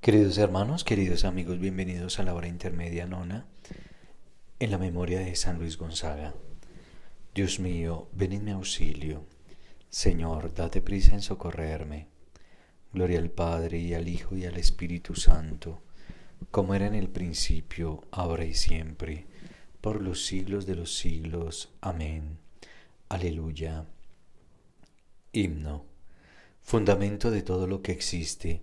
Queridos hermanos, queridos amigos, bienvenidos a la hora intermedia nona en la memoria de San Luis Gonzaga. Dios mío, ven en mi auxilio. Señor, date prisa en socorrerme. Gloria al Padre y al Hijo y al Espíritu Santo, como era en el principio, ahora y siempre, por los siglos de los siglos. Amén. Aleluya. Himno. Fundamento de todo lo que existe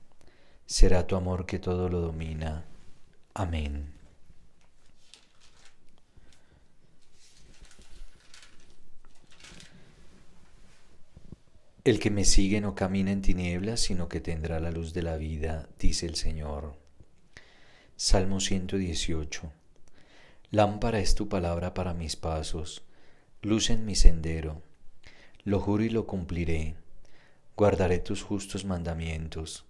será tu amor que todo lo domina. Amén. El que me sigue no camina en tinieblas, sino que tendrá la luz de la vida, dice el Señor. Salmo 118. Lámpara es tu palabra para mis pasos, luz en mi sendero. Lo juro y lo cumpliré. Guardaré tus justos mandamientos.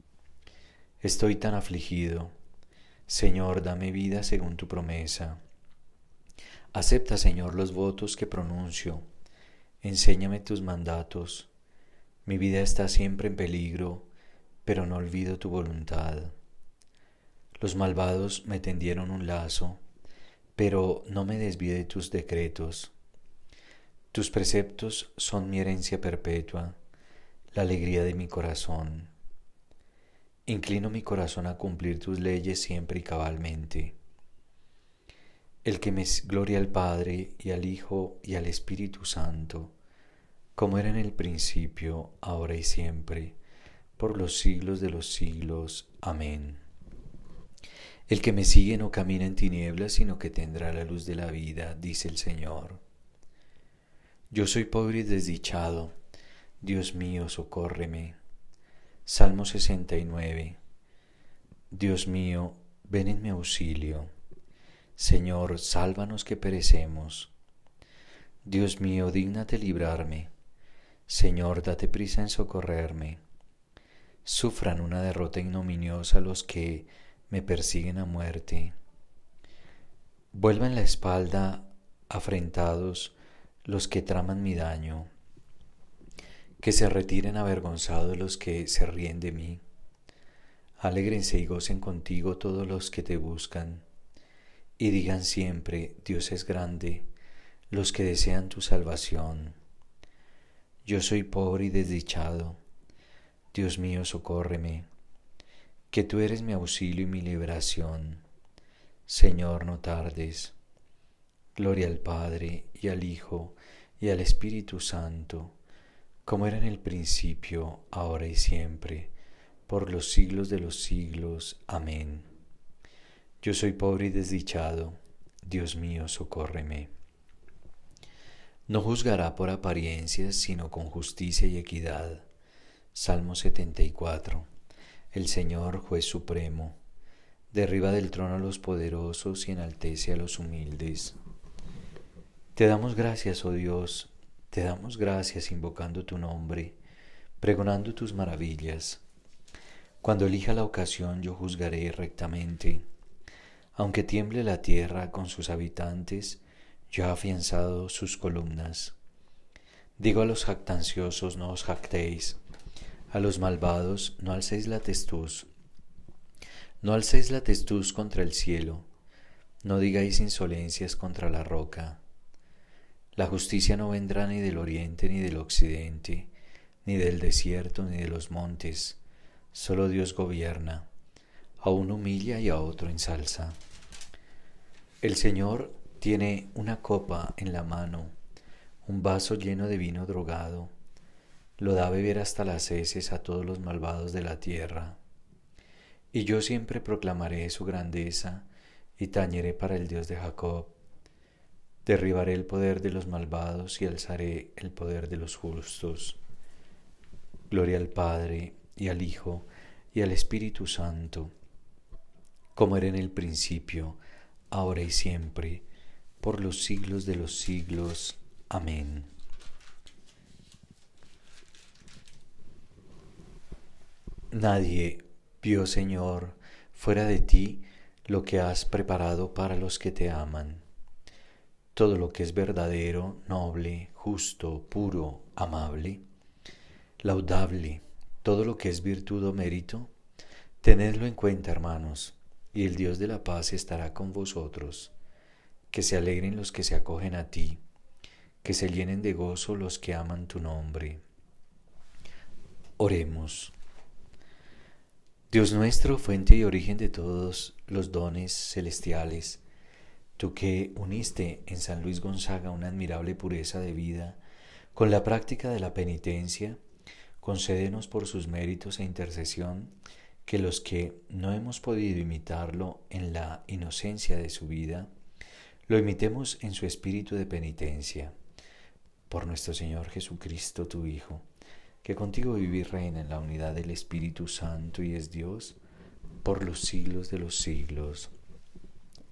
Estoy tan afligido. Señor, dame vida según tu promesa. Acepta, Señor, los votos que pronuncio. Enséñame tus mandatos. Mi vida está siempre en peligro, pero no olvido tu voluntad. Los malvados me tendieron un lazo, pero no me desvíe de tus decretos. Tus preceptos son mi herencia perpetua, la alegría de mi corazón. Inclino mi corazón a cumplir tus leyes siempre y cabalmente. El que me gloria al Padre y al Hijo y al Espíritu Santo, como era en el principio, ahora y siempre, por los siglos de los siglos. Amén. El que me sigue no camina en tinieblas, sino que tendrá la luz de la vida, dice el Señor. Yo soy pobre y desdichado. Dios mío, socórreme. Salmo 69. Dios mío, ven en mi auxilio. Señor, sálvanos que perecemos. Dios mío, dignate librarme. Señor, date prisa en socorrerme. Sufran una derrota ignominiosa los que me persiguen a muerte. Vuelvan la espalda afrentados los que traman mi daño. Que se retiren avergonzados los que se ríen de mí. Alégrense y gocen contigo todos los que te buscan. Y digan siempre, Dios es grande, los que desean tu salvación. Yo soy pobre y desdichado. Dios mío, socórreme, que tú eres mi auxilio y mi liberación. Señor, no tardes. Gloria al Padre y al Hijo y al Espíritu Santo como era en el principio, ahora y siempre, por los siglos de los siglos. Amén. Yo soy pobre y desdichado, Dios mío, socórreme. No juzgará por apariencias, sino con justicia y equidad. Salmo 74. El Señor, juez supremo, derriba del trono a los poderosos y enaltece a los humildes. Te damos gracias, oh Dios, te damos gracias invocando tu nombre, pregonando tus maravillas. Cuando elija la ocasión yo juzgaré rectamente. Aunque tiemble la tierra con sus habitantes, yo he afianzado sus columnas. Digo a los jactanciosos, no os jactéis. A los malvados, no alcéis la testuz. No alcéis la testuz contra el cielo. No digáis insolencias contra la roca. La justicia no vendrá ni del oriente ni del occidente, ni del desierto ni de los montes. Solo Dios gobierna. A uno humilla y a otro ensalza. El Señor tiene una copa en la mano, un vaso lleno de vino drogado. Lo da a beber hasta las heces a todos los malvados de la tierra. Y yo siempre proclamaré su grandeza y tañeré para el Dios de Jacob. Derribaré el poder de los malvados y alzaré el poder de los justos. Gloria al Padre y al Hijo y al Espíritu Santo, como era en el principio, ahora y siempre, por los siglos de los siglos. Amén. Nadie vio, Señor, fuera de ti lo que has preparado para los que te aman todo lo que es verdadero, noble, justo, puro, amable, laudable, todo lo que es virtud o mérito, tenedlo en cuenta, hermanos, y el Dios de la paz estará con vosotros. Que se alegren los que se acogen a ti, que se llenen de gozo los que aman tu nombre. Oremos. Dios nuestro, fuente y origen de todos los dones celestiales, tú que uniste en San Luis Gonzaga una admirable pureza de vida con la práctica de la penitencia, concédenos por sus méritos e intercesión que los que no hemos podido imitarlo en la inocencia de su vida, lo imitemos en su espíritu de penitencia. Por nuestro Señor Jesucristo, tu Hijo, que contigo vive y reina en la unidad del Espíritu Santo y es Dios, por los siglos de los siglos.